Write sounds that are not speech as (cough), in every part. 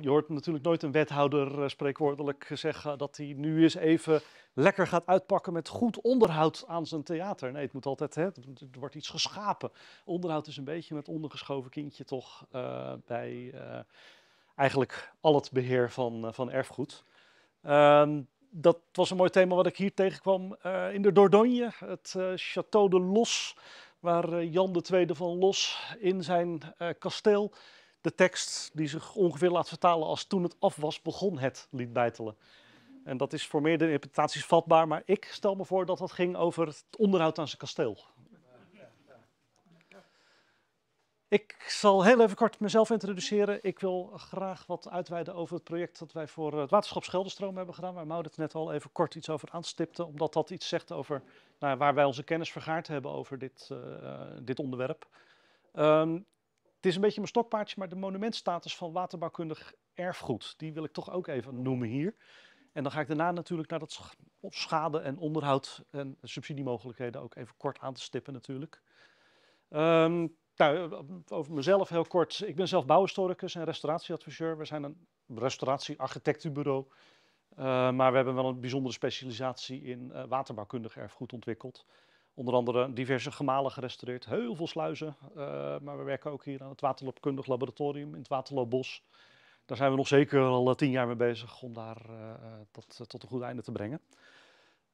Je hoort natuurlijk nooit een wethouder eh, spreekwoordelijk zeggen dat hij nu eens even lekker gaat uitpakken met goed onderhoud aan zijn theater. Nee, het moet altijd, hè, er wordt iets geschapen. Onderhoud is een beetje met ondergeschoven kindje toch eh, bij eh, eigenlijk al het beheer van, van erfgoed. Ehm, dat was een mooi thema wat ik hier tegenkwam in de Dordogne, het Château de Los, waar Jan de Tweede van Los in zijn kasteel de tekst die zich ongeveer laat vertalen als toen het af was begon het liet bijtelen. En dat is voor meerdere interpretaties vatbaar, maar ik stel me voor dat dat ging over het onderhoud aan zijn kasteel. Ik zal heel even kort mezelf introduceren. Ik wil graag wat uitweiden over het project dat wij voor het waterschap Scheldestroom hebben gedaan, waar Maud het net al even kort iets over aanstipte, omdat dat iets zegt over nou, waar wij onze kennis vergaard hebben over dit, eh, eh, dit onderwerp. Ehm, het is een beetje mijn stokpaardje, maar de monumentstatus van waterbouwkundig erfgoed, die wil ik toch ook even noemen hier. En dan ga ik daarna natuurlijk naar dat schade en onderhoud en subsidiemogelijkheden ook even kort aan te stippen natuurlijk. Ehm, nou, eh, over mezelf heel kort. Ik ben zelf bouwhistoricus en restauratieadviseur. We zijn een restauratiearchitectenbureau. Uh, eh, maar we hebben wel een bijzondere specialisatie in eh, waterbouwkundig erfgoed ontwikkeld. Onder andere diverse gemalen gerestaureerd, heel veel sluizen. Eh, maar we werken ook hier aan het waterloopkundig laboratorium in het Waterloopbos. Daar zijn we nog zeker al eh, tien jaar mee bezig om daar, eh, dat tot een goed einde te brengen.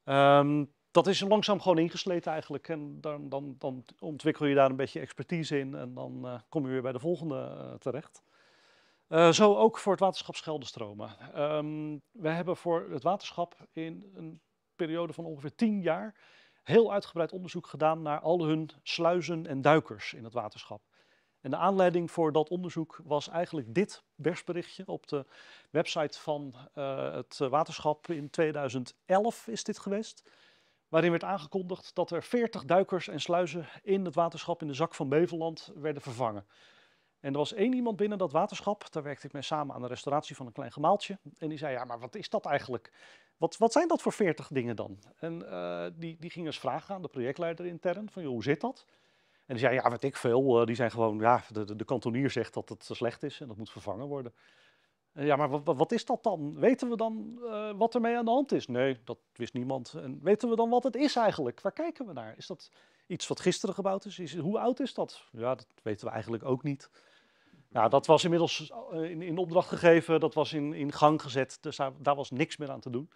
Ehm, dat is langzaam gewoon ingesleten eigenlijk. En dan, dan, dan, ontwikkel je daar een beetje expertise in en dan kom je weer bij de volgende terecht. zo ook voor het waterschap Scheldestromen. Ehm, we hebben voor het waterschap in een periode van ongeveer tien jaar heel uitgebreid onderzoek gedaan naar al hun sluizen en duikers in het waterschap. En de aanleiding voor dat onderzoek was eigenlijk dit persberichtje op de website van eh, het waterschap in 2011 is dit geweest. Waarin werd aangekondigd dat er 40 duikers en sluizen in het waterschap in de zak van Beveland werden vervangen. En er was één iemand binnen dat waterschap, daar werkte ik mee samen aan de restauratie van een klein gemaaltje. En die zei, ja maar wat is dat eigenlijk? Wat, wat zijn dat voor veertig dingen dan? En eh, die, die ging eens vragen aan de projectleider intern, van joh, hoe zit dat? En die zei, ja, weet ik veel, eh, die zijn gewoon, ja, de, de, kantonier zegt dat het eh, slecht is en dat moet vervangen worden. ja, maar wat, is dat dan? Weten we dan wat ermee aan de hand is? Nee, dat wist niemand. En weten we dan wat het is eigenlijk? Waar kijken we naar? Is dat iets wat gisteren gebouwd is hoe oud is dat? Ja, dat weten we eigenlijk ook niet. Nou, dat was inmiddels eh, in, in opdracht gegeven, dat was in, in gang gezet, dus daar, was niks meer aan te doen.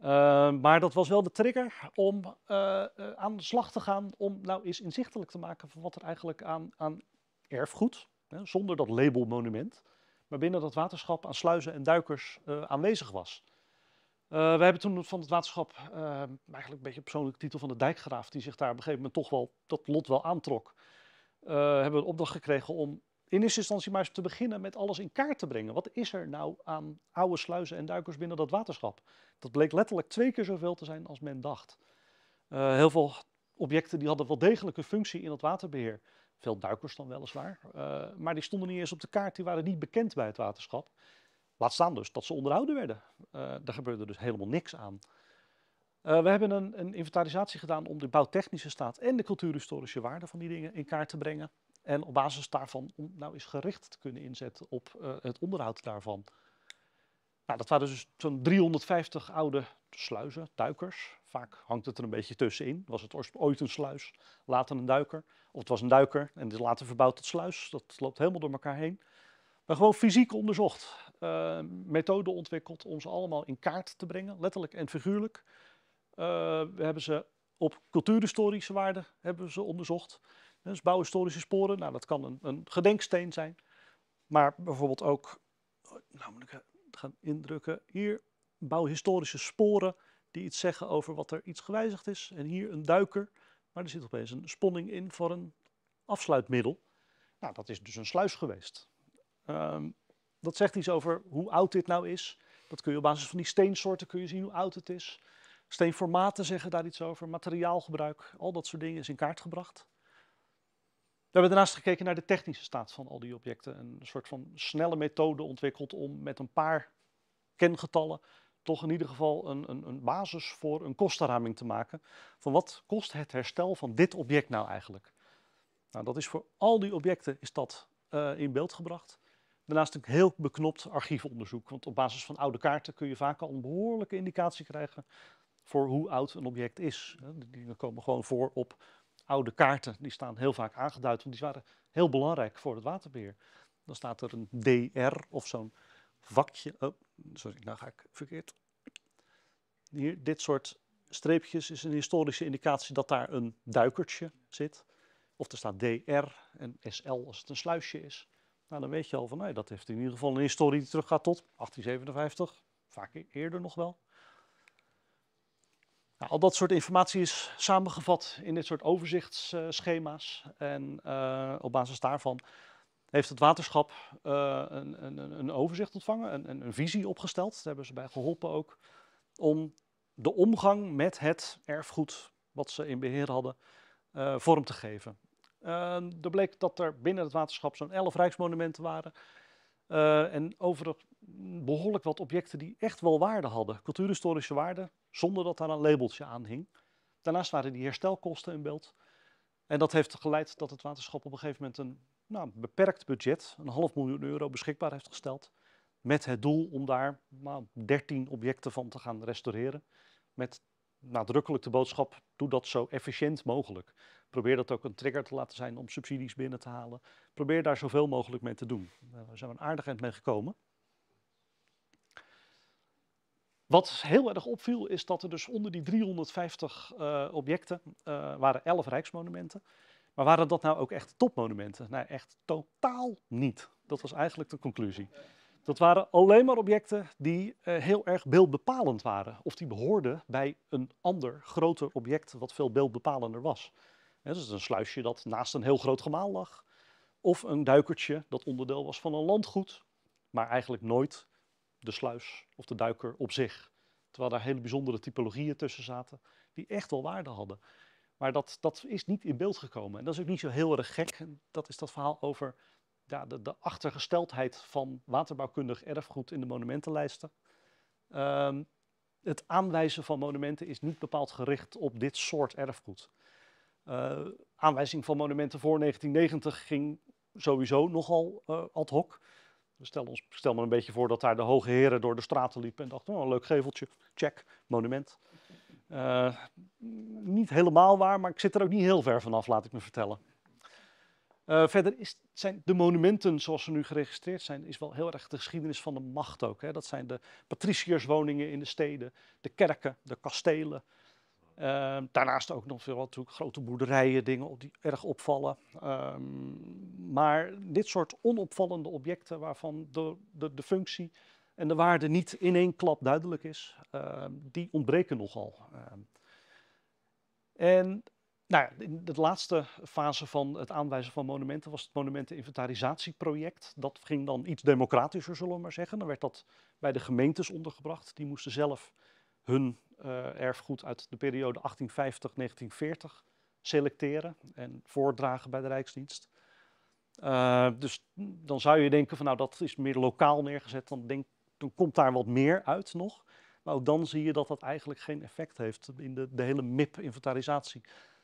Ehm, maar dat was wel de trigger om eh, eh, aan de slag te gaan om nou eens inzichtelijk te maken van wat er eigenlijk aan, aan erfgoed, hè, zonder dat label monument, maar binnen dat waterschap aan sluizen en duikers aanwezig was. we hebben toen van het waterschap, ehm, eigenlijk een beetje persoonlijke titel van de dijkgraaf, die zich daar op een gegeven moment toch wel dat lot wel aantrok, hebben we een opdracht gekregen om in eerste instantie maar eens te beginnen met alles in kaart te brengen. Wat is er nou aan oude sluizen en duikers binnen dat waterschap? Dat bleek letterlijk twee keer zoveel te zijn als men dacht. Eh, heel veel objecten die hadden wel degelijke functie in het waterbeheer. Veel duikers dan weliswaar, eh, maar die stonden niet eens op de kaart, die waren niet bekend bij het waterschap. Laat staan dus dat ze onderhouden werden. Eh, daar gebeurde dus helemaal niks aan. we hebben een, een inventarisatie gedaan om de bouwtechnische staat en de cultuurhistorische waarde van die dingen in kaart te brengen. En op basis daarvan om nou eens gericht te kunnen inzetten op eh, het onderhoud daarvan. Nou, dat waren dus zo'n 350 oude sluizen, duikers. Vaak hangt het er een beetje tussenin. Was het ooit een sluis, later een duiker. Of het was een duiker en is later verbouwd tot sluis. Dat loopt helemaal door elkaar heen. Maar gewoon fysiek onderzocht. Uh, eh, methoden ontwikkeld om ze allemaal in kaart te brengen, letterlijk en figuurlijk. Eh, we hebben ze op cultuurhistorische waarde hebben we ze onderzocht. Dus bouwhistorische sporen, nou, dat kan een, een gedenksteen zijn. Maar bijvoorbeeld ook, namelijk nou, eh, gaan indrukken, hier bouwhistorische sporen die iets zeggen over wat er iets gewijzigd is. En hier een duiker, maar er zit opeens een sponning in voor een afsluitmiddel. Nou, dat is dus een sluis geweest. Ehm, dat zegt iets over hoe oud dit nou is. Dat kun je op basis van die steensoorten kun je zien hoe oud het is. Steenformaten zeggen daar iets over, materiaalgebruik, al dat soort dingen is in kaart gebracht. We hebben daarnaast gekeken naar de technische staat van al die objecten. Een soort van snelle methode ontwikkeld om met een paar kengetallen toch in ieder geval een, een, een basis voor een kostenraming te maken. Van wat kost het herstel van dit object nou eigenlijk? Nou, dat is voor al die objecten is dat eh, in beeld gebracht. Daarnaast een heel beknopt archiefonderzoek, want op basis van oude kaarten kun je vaak al een behoorlijke indicatie krijgen voor hoe oud een object is. Die dingen komen gewoon voor op oude kaarten, die staan heel vaak aangeduid, want die waren heel belangrijk voor het waterbeheer. Dan staat er een DR of zo'n vakje. Oh, sorry, nou ga ik verkeerd. Hier, dit soort streepjes is een historische indicatie dat daar een duikertje zit. Of er staat DR en SL als het een sluisje is. Nou, dan weet je al van, nee, nou, dat heeft in ieder geval een historie die teruggaat tot 1857, vaak e-, eerder nog wel. Nou, al dat soort informatie is samengevat in dit soort overzichtsschema's. en eh, op basis daarvan heeft het waterschap eh, een, een, een, overzicht ontvangen, een, een, visie opgesteld. Daar hebben ze bij geholpen ook om de omgang met het erfgoed wat ze in beheer hadden eh, vorm te geven. er bleek dat er binnen het waterschap zo'n elf rijksmonumenten waren. en overig behoorlijk wat objecten die echt wel waarde hadden, cultuurhistorische waarde zonder dat daar een labeltje aan hing. Daarnaast waren die herstelkosten in beeld. En dat heeft geleid dat het waterschap op een gegeven moment een nou, beperkt budget, een half miljoen euro, beschikbaar heeft gesteld. Met het doel om daar nou, 13 objecten van te gaan restaureren. Met nadrukkelijk de boodschap: doe dat zo efficiënt mogelijk. Probeer dat ook een trigger te laten zijn om subsidies binnen te halen. Probeer daar zoveel mogelijk mee te doen. Daar zijn we een aardig eind mee gekomen. Wat heel erg opviel is dat er dus onder die 350 eh, objecten eh, waren 11 rijksmonumenten. Maar waren dat nou ook echt topmonumenten? Nee, echt totaal niet. Dat was eigenlijk de conclusie. Dat waren alleen maar objecten die eh, heel erg beeldbepalend waren. Of die behoorden bij een ander, groter object wat veel beeldbepalender was. Dat dus een sluisje dat naast een heel groot gemaal lag. Of een duikertje dat onderdeel was van een landgoed. Maar eigenlijk nooit de sluis of de duiker op zich. Terwijl daar hele bijzondere typologieën tussen zaten die echt wel waarde hadden. Maar dat, dat is niet in beeld gekomen. En dat is ook niet zo heel erg gek. dat is dat verhaal over de, achtergesteldheid van waterbouwkundig erfgoed in de monumentenlijsten. Ehm, het aanwijzen van monumenten is niet bepaald gericht op dit soort erfgoed. Eh, aanwijzing van monumenten voor 1990 ging sowieso nogal eh, ad hoc. Stel, ons, stel me een beetje voor dat daar de hoge heren door de straten liepen en dachten, oh, een leuk geveltje, check, monument. Eh, niet helemaal waar, maar ik zit er ook niet heel ver vanaf, laat ik me vertellen. Eh, verder is, zijn de monumenten zoals ze nu geregistreerd zijn, is wel heel erg de geschiedenis van de macht ook. Hè. Dat zijn de patriciërswoningen in de steden, de kerken, de kastelen, Ehm, daarnaast ook nog veel natuurlijk grote boerderijen, dingen die erg opvallen. Ehm, maar dit soort onopvallende objecten waarvan de, de, de, functie en de waarde niet in één klap duidelijk is, ehm, die ontbreken nogal. en nou ja, in de laatste fase van het aanwijzen van monumenten was het monumenteninventarisatieproject. Dat ging dan iets democratischer, zullen we maar zeggen. Dan werd dat bij de gemeentes ondergebracht. Die moesten zelf hun eh, erfgoed uit de periode 1850-1940 selecteren en voordragen bij de Rijksdienst. Eh, dus dan zou je denken van nou dat is meer lokaal neergezet, dan, denk, dan komt daar wat meer uit nog. Maar ook dan zie je dat dat eigenlijk geen effect heeft. In de, de hele MIP-inventarisatie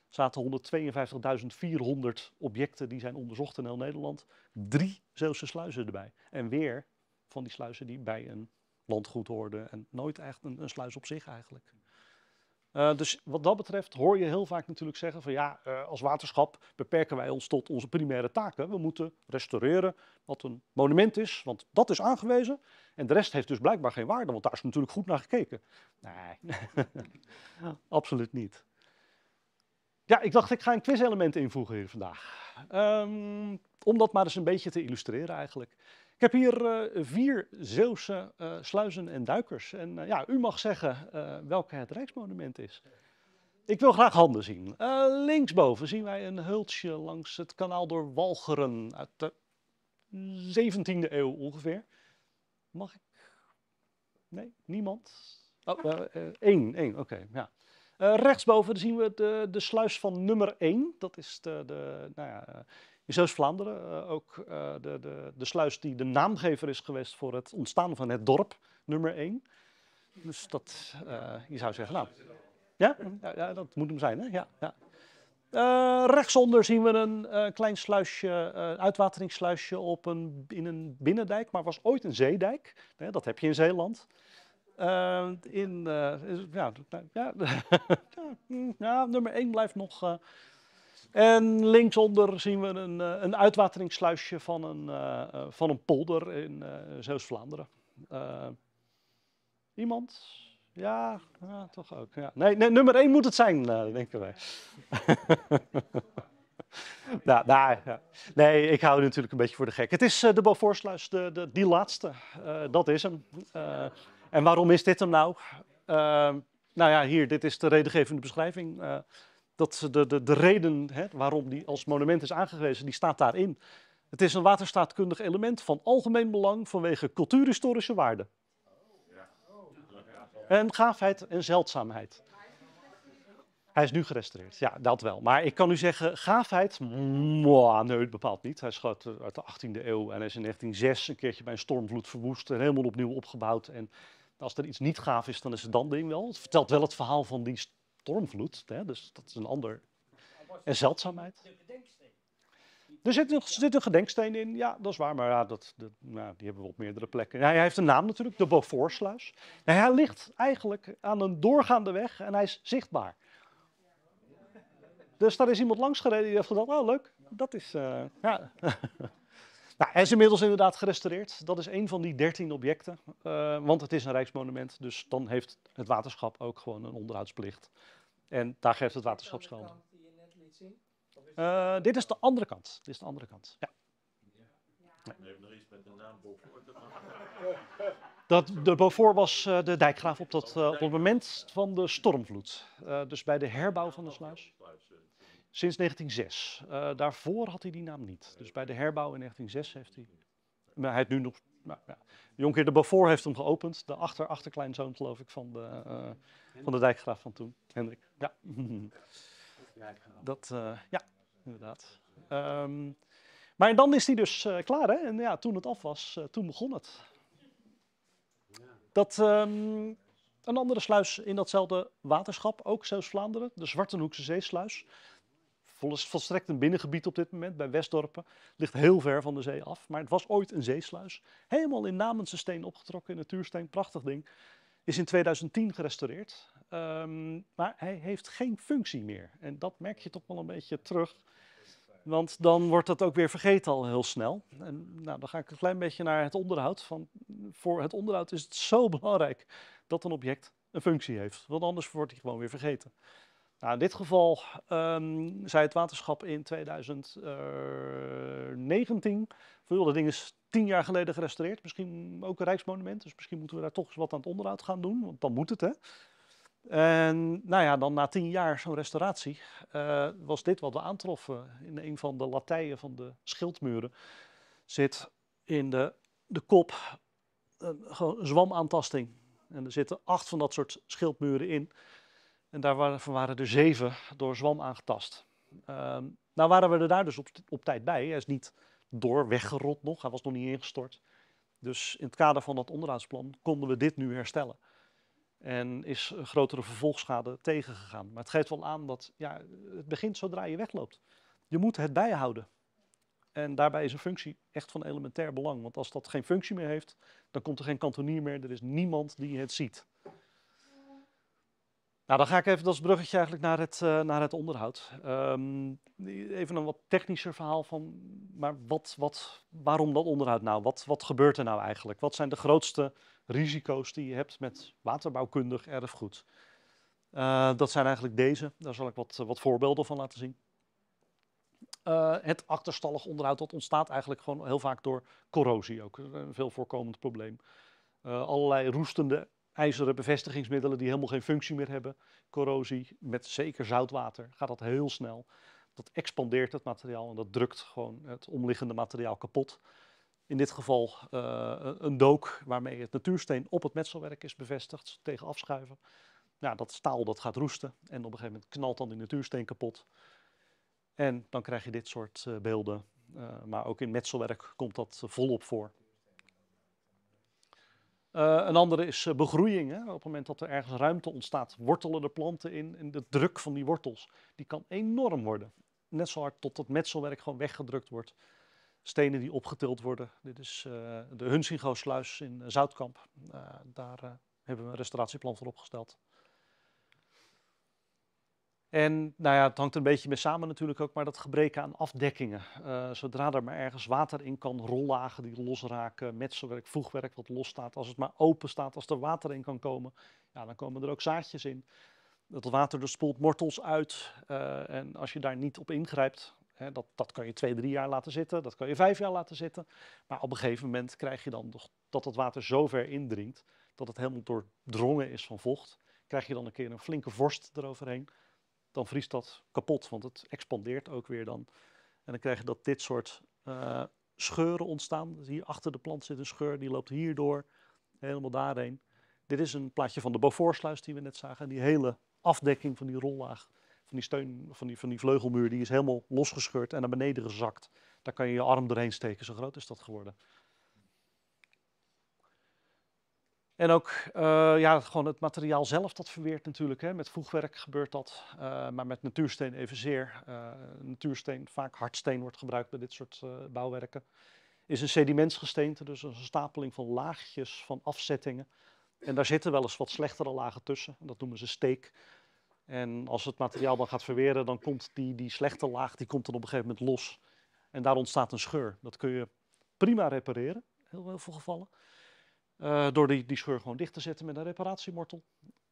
zaten 152.400 objecten die zijn onderzocht in heel Nederland. Drie Zeeuwse sluizen erbij. En weer van die sluizen die bij een landgoed hoorden en nooit echt een, een sluis op zich eigenlijk. Eh, dus wat dat betreft hoor je heel vaak natuurlijk zeggen van ja, eh, als waterschap beperken wij ons tot onze primaire taken. We moeten restaureren wat een monument is, want dat is aangewezen. En de rest heeft dus blijkbaar geen waarde, want daar is natuurlijk goed naar gekeken. Nee, (laughs) absoluut niet. Ja, ik dacht ik ga een quizelement invoegen hier vandaag. Ehm, om dat maar eens een beetje te illustreren eigenlijk. Ik heb hier eh, vier Zeeuwse eh, sluizen en duikers. En eh, ja, u mag zeggen welke het Rijksmonument is. Ik wil graag handen zien. linksboven zien wij een hultje langs het kanaal door Walcheren uit de 17e eeuw ongeveer. Mag ik? Nee, niemand? Oh, één, één, oké, ja. Uh, rechtsboven zien we de, de sluis van nummer 1. Dat is de, de nou ja, in Zeeuws-Vlaanderen, eh, ook eh, de, de, de sluis die de naamgever is geweest voor het ontstaan van het dorp, nummer 1. Dus dat, eh, je zou zeggen, nou, ja, ja, dat moet hem zijn, hè? Ja, ja. Uh, rechtsonder zien we een klein sluisje, uitwateringssluisje op een, in een binnendijk, maar was ooit een zeedijk. dat heb je in Zeeland. in, ja, ja, (laughs) mm, ja, nummer 1 blijft nog en linksonder zien we een, eh, een uitwateringssluisje van een, eh, eh, van een polder in uh, vlaanderen iemand? Ja, ja, toch ook. Ja. Nee, nee, nummer één moet het zijn, denken wij. (laughs) Nou, nou, nee, ik hou natuurlijk een beetje voor de gek. Het is de Beaufortsluis, de, de, die laatste. dat is hem. en waarom is dit hem nou? nou ja, hier, dit is de redengevende beschrijving. Dat de, de, de reden hè, waarom die als monument is aangewezen, die staat daarin. Het is een waterstaatkundig element van algemeen belang vanwege cultuurhistorische waarde. En gaafheid en zeldzaamheid. Hij is nu gerestaureerd, ja, dat wel. Maar ik kan u zeggen, gaafheid, mwah, nee, bepaald niet. Hij schat uit de 18e eeuw en hij is in 1906 een keertje bij een stormvloed verwoest en helemaal opnieuw opgebouwd. En als er iets niet gaaf is, dan is het dan ding wel. Het vertelt wel het verhaal van die stormvloed. Hè, dus dat is een ander. En zeldzaamheid. Er zit een, zit gedenksteen in, ja, dat is waar. Maar ja, dat, nou, die hebben we op meerdere plekken. hij heeft een naam natuurlijk, de Beaufortsluis. Nou, hij ligt eigenlijk aan een doorgaande weg en hij is zichtbaar. Dus daar is iemand langs gereden die heeft gedacht, oh leuk, dat is... Eh, ja. (laughs) Nou, hij is inmiddels inderdaad gerestaureerd. Dat is een van die 13 objecten, eh, want het is een rijksmonument. Dus dan heeft het waterschap ook gewoon een onderhoudsplicht. En daar geeft het waterschap schande. Eh, dit is de andere kant. Dit is de andere kant. Ja. ja. (laughs) Dat, de Beaufort was eh, de dijkgraaf op, dat, op het moment van de stormvloed. dus bij de herbouw van de sluis. Sinds 1906. Eh, daarvoor had hij die naam niet. Dus bij de herbouw in 1906 heeft hij. Maar hij heeft nu nog. Nou, ja. Jonkheer de Beaufort heeft hem geopend. De achter, achterkleinzoon, geloof ik, van de, eh, van de dijkgraaf van toen. Hendrik. Ja. (laughs) Dat, eh, ja, inderdaad. Ehm, maar dan is hij dus klaar, hè? En ja, toen het af was, toen begon het. Dat, um, een andere sluis in datzelfde waterschap, ook Zeeuws-Vlaanderen, de Zwartenhoekse Zeesluis volstrekt een binnengebied op dit moment bij Westdorpen. Ligt heel ver van de zee af, maar het was ooit een zeesluis. Helemaal in Namense steen opgetrokken, in natuursteen, prachtig ding. Is in 2010 gerestaureerd, ehm, maar hij heeft geen functie meer. En dat merk je toch wel een beetje terug. Want dan wordt dat ook weer vergeten al heel snel. En nou, dan ga ik een klein beetje naar het onderhoud. Van, voor het onderhoud is het zo (laughs) belangrijk dat een object een functie heeft. Want anders wordt hij gewoon weer vergeten. Nou, in dit geval um, zei het waterschap in 2019, eh, veel dat ding is tien jaar geleden gerestaureerd, misschien ook een rijksmonument, dus misschien moeten we daar toch eens wat aan het onderhoud gaan doen, want dan moet het hè. En nou ja, dan na tien jaar zo'n restauratie eh, was dit wat we aantroffen in een van de latijen van de schildmuren. Zit in de, de kop eh, gewoon een zwamaantasting. En er zitten acht van dat soort schildmuren in. En daarvan waren er zeven door zwam aangetast. Ehm, nou waren we er daar dus op, tijd bij. Hij is niet door weggerot nog, hij was nog niet ingestort. Dus in het kader van dat onderhoudsplan konden we dit nu herstellen. En is grotere vervolgschade tegengegaan. Maar het geeft wel aan dat ja, het begint zodra je wegloopt. Je moet het bijhouden. En daarbij is een functie echt van elementair belang. Want als dat geen functie meer heeft, dan komt er geen kantonier meer. Er is niemand die het ziet. Nou, dan ga ik even als bruggetje eigenlijk naar het, eh, naar het onderhoud. Ehm, even een wat technischer verhaal van, maar wat, wat, waarom dat onderhoud nou? Wat, wat gebeurt er nou eigenlijk? Wat zijn de grootste risico's die je hebt met waterbouwkundig erfgoed? Eh, dat zijn eigenlijk deze. Daar zal ik wat, wat voorbeelden van laten zien. Eh, het achterstallig onderhoud dat ontstaat eigenlijk gewoon heel vaak door corrosie ook. Een veel voorkomend probleem. allerlei roestende ijzeren bevestigingsmiddelen die helemaal geen functie meer hebben. Corrosie, met zeker zoutwater gaat dat heel snel. Dat expandeert het materiaal en dat drukt gewoon het omliggende materiaal kapot. In dit geval eh, een dook waarmee het natuursteen op het metselwerk is bevestigd tegen afschuiven. Nou, dat staal dat gaat roesten en op een gegeven moment knalt dan die natuursteen kapot. En dan krijg je dit soort eh, beelden. Eh, maar ook in metselwerk komt dat volop voor. Eh, een andere is eh, begroeiing. Hè. Op het moment dat er ergens ruimte ontstaat, wortelen de planten in. En de druk van die wortels, die kan enorm worden. Net zo hard tot het metselwerk gewoon weggedrukt wordt. Stenen die opgetild worden. Dit is eh, de Hunsingo-sluis in Zoutkamp. daar hebben we een restauratieplan voor opgesteld. En nou ja, het hangt een beetje mee samen natuurlijk ook, maar dat gebrek aan afdekkingen. Eh, zodra er maar ergens water in kan, rollagen die losraken, metselwerk, voegwerk wat los staat. Als het maar open staat, als er water in kan komen, ja, dan komen er ook zaadjes in. Dat water dus spoelt mortels uit eh, en als je daar niet op ingrijpt, hè, dat, dat kan je twee, drie jaar laten zitten, dat kan je vijf jaar laten zitten. Maar op een gegeven moment krijg je dan dat het water zo ver indringt dat het helemaal doordrongen is van vocht. Krijg je dan een keer een flinke vorst eroverheen dan vriest dat kapot, want het expandeert ook weer dan. En dan krijg je dat dit soort eh, scheuren ontstaan. Dus hier achter de plant zit een scheur, die loopt hierdoor, helemaal daarheen. Dit is een plaatje van de Beaufortsluis die we net zagen. Die hele afdekking van die rollaag, van die steun, van die, van die vleugelmuur, die is helemaal losgescheurd en naar beneden gezakt. Daar kan je je arm doorheen steken, zo groot is dat geworden. En ook eh, ja, gewoon het materiaal zelf dat verweert natuurlijk. Hè. Met voegwerk gebeurt dat, eh, maar met natuursteen evenzeer. Eh, natuursteen, vaak hardsteen wordt gebruikt bij dit soort bouwwerken. Is een sedimentsgesteente, dus een stapeling van laagjes van afzettingen. En daar zitten wel eens wat slechtere lagen tussen. Dat noemen ze steek. En als het materiaal dan gaat verweren, dan komt die, die slechte laag die komt dan op een gegeven moment los. En daar ontstaat een scheur. Dat kun je prima repareren, heel, heel veel gevallen. Eh, door die, die scheur gewoon dicht te zetten met een reparatiemortel.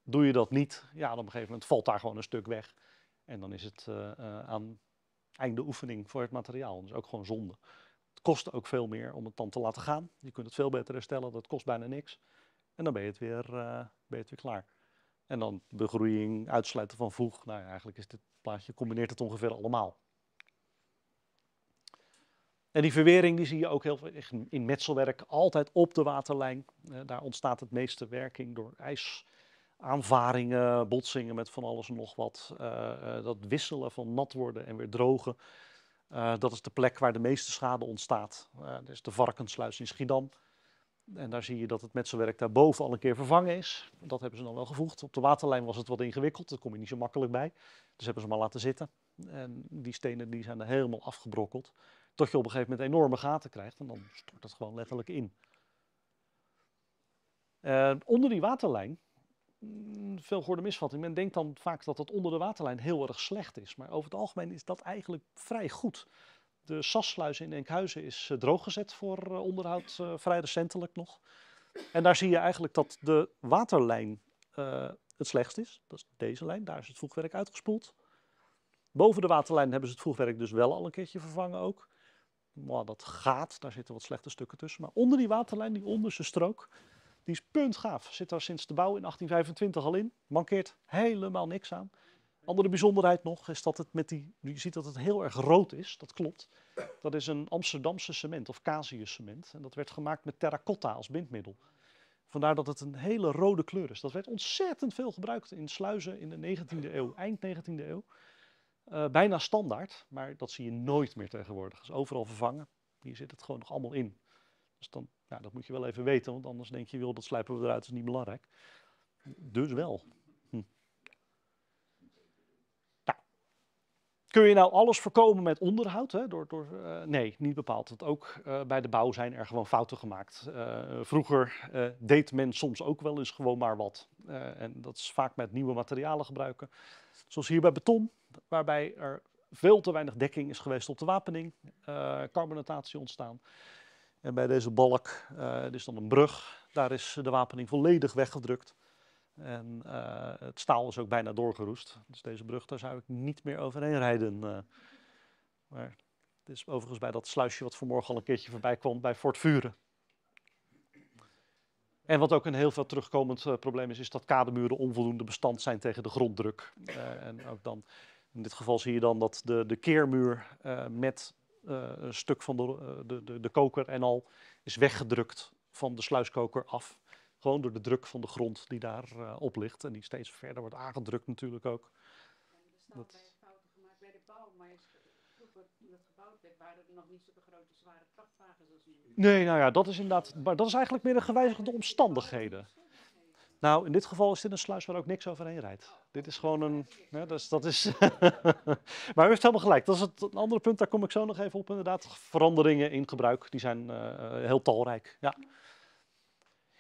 Doe je dat niet, ja, dan op een gegeven moment valt daar gewoon een stuk weg. En dan is het uh, aan einde oefening voor het materiaal. Dus ook gewoon zonde. Het kost ook veel meer om het dan te laten gaan. Je kunt het veel beter herstellen, dat kost bijna niks. En dan ben je het weer, ben je het weer klaar. En dan begroeiing, uitsluiten van voeg. Nou ja, eigenlijk is dit plaatje, combineert het ongeveer allemaal. En die verwering die zie je ook heel veel in metselwerk, altijd op de waterlijn. Eh, daar ontstaat het meeste werking door ijsaanvaringen, botsingen met van alles en nog wat. Eh, eh, dat wisselen van nat worden en weer drogen. dat is de plek waar de meeste schade ontstaat. dat is de varkensluis in Schiedam. En daar zie je dat het metselwerk daarboven al een keer vervangen is. Dat hebben ze dan wel gevoegd. Op de waterlijn was het wat ingewikkeld, daar kom je niet zo makkelijk bij. Dus hebben ze maar laten zitten. En die stenen die zijn er helemaal afgebrokkeld. Tot je op een gegeven moment enorme gaten krijgt en dan stort het gewoon letterlijk in. Eh, onder die waterlijn, mm, veel goede misvatting, men denkt dan vaak dat dat onder de waterlijn heel erg slecht is. Maar over het algemeen is dat eigenlijk vrij goed. De sassluis in Enkhuizen is eh, drooggezet voor eh, onderhoud, vrij recentelijk nog. En daar zie je eigenlijk dat de waterlijn het slechtst is. Dat is deze lijn, daar is het voegwerk uitgespoeld. Boven de waterlijn hebben ze het voegwerk dus wel al een keertje vervangen ook maar dat gaat, daar zitten wat slechte stukken tussen. Maar onder die waterlijn, die onderste strook, die is puntgaaf. Zit daar sinds de bouw in 1825 al in. Mankeert helemaal niks aan. Andere bijzonderheid nog is dat het met die. Je ziet dat het heel erg rood is, dat klopt. Dat is een Amsterdamse cement of Casius cement. En dat werd gemaakt met terracotta als bindmiddel. Vandaar dat het een hele rode kleur is. Dat werd ontzettend veel gebruikt in sluizen in de 19e eeuw, eind 19e eeuw. Eh, bijna standaard, maar dat zie je nooit meer tegenwoordig. Dat is overal vervangen. Hier zit het gewoon nog allemaal in. Dus dan, dat moet je wel even weten, want anders denk je, wil dat slijpen we eruit, is niet belangrijk. Dus wel. Hm. Nou. Kun je nou alles voorkomen met onderhoud? Hè? Door, door, eh, nee, niet bepaald. Want ook eh, bij de bouw zijn er gewoon fouten gemaakt. vroeger deed men soms ook wel eens gewoon maar wat. en dat is vaak met nieuwe materialen gebruiken. Zoals hier bij beton, waarbij er veel te weinig dekking is geweest op de wapening, eh, carbonatatie ontstaan. En bij deze balk, uh, eh, dit is dan een brug, daar is de wapening volledig weggedrukt. En eh, het staal is ook bijna doorgeroest. Dus deze brug, daar zou ik niet meer overheen rijden. maar het is overigens bij dat sluisje wat vanmorgen al een keertje voorbij kwam bij Fort Vuren. En wat ook een heel veel terugkomend eh, probleem is, is dat kademuren onvoldoende bestand zijn tegen de gronddruk. Eh, en ook dan, in dit geval zie je dan dat de, de keermuur eh, met een stuk van de, de, de, de, koker en al is weggedrukt van de sluiskoker af. Gewoon door de druk van de grond die daar op ligt en die steeds verder wordt aangedrukt natuurlijk ook. Dus dat, nog niet zulke grote zware vrachtwagens als nu. Nee, nou ja, dat is inderdaad, maar dat is eigenlijk meer de gewijzigde omstandigheden. Nou, in dit geval is dit een sluis waar ook niks overheen rijdt. Dit is gewoon een. dus dat is. (laughs) maar u heeft helemaal gelijk. Dat is het een ander punt, daar kom ik zo nog even op. Inderdaad, veranderingen in gebruik, die zijn eh, eh, heel talrijk. Ja.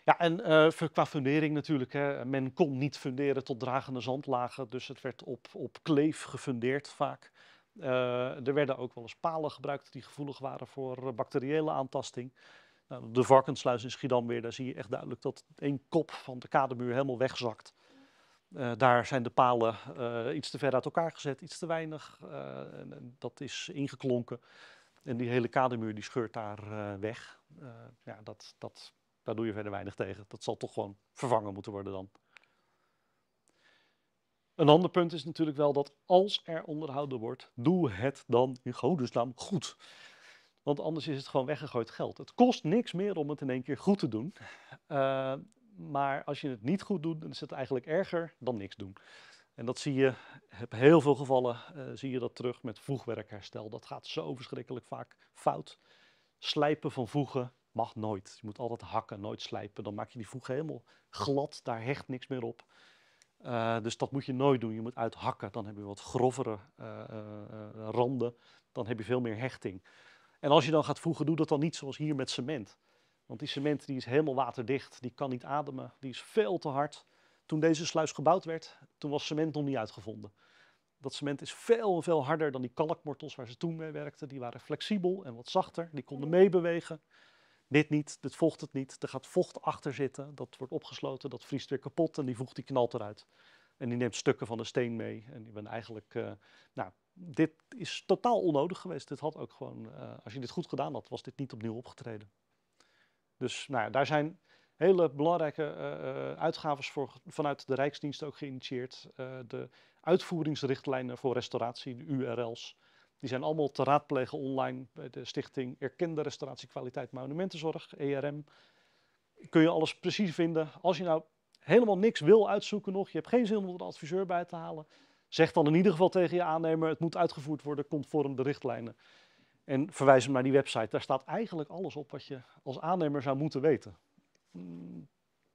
Ja, en eh, qua fundering natuurlijk. Hè. Men kon niet funderen tot dragende zandlagen, dus het werd op, op kleef gefundeerd vaak. Eh, er werden ook wel eens palen gebruikt die gevoelig waren voor eh, bacteriële aantasting. Nou, de varkensluis in Schiedam weer, daar zie je echt duidelijk dat één kop van de kademuur helemaal wegzakt. Eh, daar zijn de palen iets te ver uit elkaar gezet, iets te weinig. dat is ingeklonken. En die hele kademuur die scheurt daar weg. ja, dat, dat, daar doe je verder weinig tegen. Dat zal toch gewoon vervangen moeten worden dan. Een ander punt is natuurlijk wel dat als er onderhouden wordt, doe het dan in godesnaam goed. Want anders is het gewoon weggegooid geld. Het kost niks meer om het in één keer goed te doen. Eh, maar als je het niet goed doet, dan is het eigenlijk erger dan niks doen. En dat zie je, heb heel veel gevallen, eh, zie je dat terug met voegwerkherstel. Dat gaat zo verschrikkelijk vaak fout. Slijpen van voegen mag nooit. Je moet altijd hakken, nooit slijpen. Dan maak je die voegen helemaal glad, daar hecht niks meer op. Eh, dus dat moet je nooit doen. Je moet uithakken. Dan heb je wat grovere eh, eh, randen. Dan heb je veel meer hechting. En als je dan gaat voegen, doe dat dan niet zoals hier met cement. Want die cement die is helemaal waterdicht. Die kan niet ademen. Die is veel te hard. Toen deze sluis gebouwd werd, toen was cement nog niet uitgevonden. Dat cement is veel, veel harder dan die kalkmortels waar ze toen mee werkten. Die waren flexibel en wat zachter. Die konden meebewegen dit niet, dit volgt het niet. Er gaat vocht achter zitten, dat wordt opgesloten, dat vriest weer kapot en die voegt die knalt eruit. En die neemt stukken van de steen mee. En die ben eigenlijk, eh, nou, dit is totaal onnodig geweest. Dit had ook gewoon, eh, als je dit goed gedaan had, was dit niet opnieuw opgetreden. Dus nou, daar zijn hele belangrijke uh, uitgaves voor, vanuit de Rijksdienst ook geïnitieerd. de uitvoeringsrichtlijnen voor restauratie, de URL's. Die zijn allemaal te raadplegen online bij de stichting Erkende Restauratie Monumentenzorg, ERM. Kun je alles precies vinden. Als je nou helemaal niks wil uitzoeken nog, je hebt geen zin om er een adviseur bij te halen, zeg dan in ieder geval tegen je aannemer, het moet uitgevoerd worden conform de richtlijnen. En verwijs hem naar die website. Daar staat eigenlijk alles op wat je als aannemer zou moeten weten. Hmm,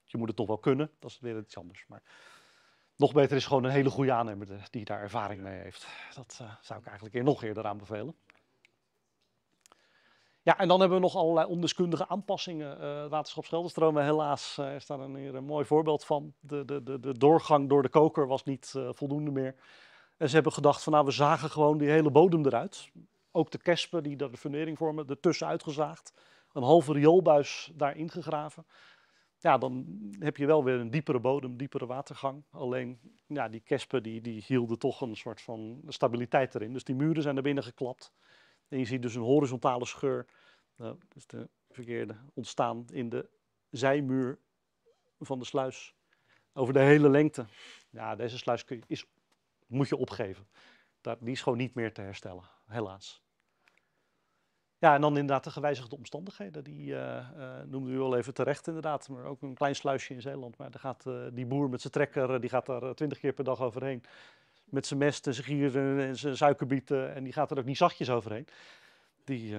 je moet het toch wel kunnen, dat is weer iets anders. Maar nog beter is gewoon een hele goede aannemer eh, die daar ervaring mee heeft. Dat eh, zou ik eigenlijk nog eerder aanbevelen. Ja, en dan hebben we nog allerlei ondeskundige aanpassingen. Uh, waterschap Scheldestromen, helaas, uh, is daar een, hier een mooi voorbeeld van. De, de, de, de doorgang door de koker was niet voldoende meer. En ze hebben gedacht van nou, we zagen gewoon die hele bodem eruit. Ook de kespen die daar de fundering vormen, ertussen uitgezaagd. Een halve rioolbuis daarin gegraven ja, dan heb je wel weer een diepere bodem, diepere watergang. Alleen ja, die kespen die, die hielden toch een soort van stabiliteit erin. Dus die muren zijn naar binnen geklapt. En je ziet dus een horizontale scheur, uh, dus de verkeerde, ontstaan in de zijmuur van de sluis. Over de hele lengte. Ja, deze sluis kun je, is, moet je opgeven. die is gewoon niet meer te herstellen, helaas. Ja, en dan inderdaad de gewijzigde omstandigheden. Die uh, noemde u al even terecht inderdaad. Maar ook een klein sluisje in Zeeland. Maar daar gaat eh, die boer met zijn trekker, die gaat daar twintig keer per dag overheen. Met zijn mest en zijn gieren en zijn suikerbieten. En die gaat er ook niet zachtjes overheen. Die,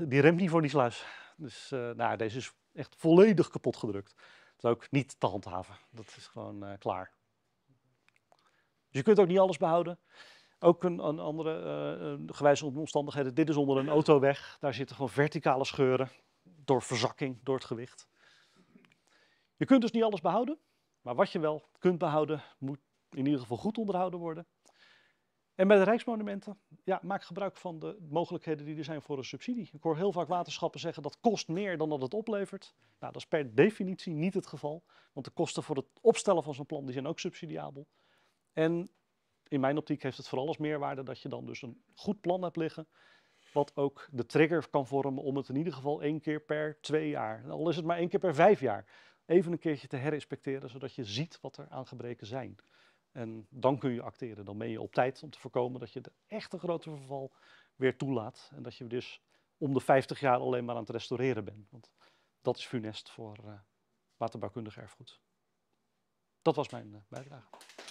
die remt niet voor die sluis. Dus nou, deze is echt volledig kapot gedrukt. Dat is ook niet te handhaven. Dat is gewoon klaar. Dus je kunt ook niet alles behouden. Ook een, een andere uh, gewijzigde omstandigheden. Dit is onder een autoweg. Daar zitten gewoon verticale scheuren door verzakking, door het gewicht. Je kunt dus niet alles behouden, maar wat je wel kunt behouden, moet in ieder geval goed onderhouden worden. En bij de Rijksmonumenten, ja, maak gebruik van de mogelijkheden die er zijn voor een subsidie. Ik hoor heel vaak waterschappen zeggen dat kost meer dan dat het oplevert. Nou, dat is per definitie niet het geval, want de kosten voor het opstellen van zo'n plan die zijn ook subsidiabel. En in mijn optiek heeft het vooral als meerwaarde dat je dan dus een goed plan hebt liggen. Wat ook de trigger kan vormen om het in ieder geval één keer per twee jaar, al is het maar één keer per vijf jaar, even een keertje te herinspecteren, zodat je ziet wat er aan gebreken zijn. En dan kun je acteren. Dan ben je op tijd om te voorkomen dat je de echte grote verval weer toelaat. En dat je dus om de 50 jaar alleen maar aan het restaureren bent. Want dat is funest voor uh, waterbouwkundig erfgoed. Dat was mijn eh, bijdrage.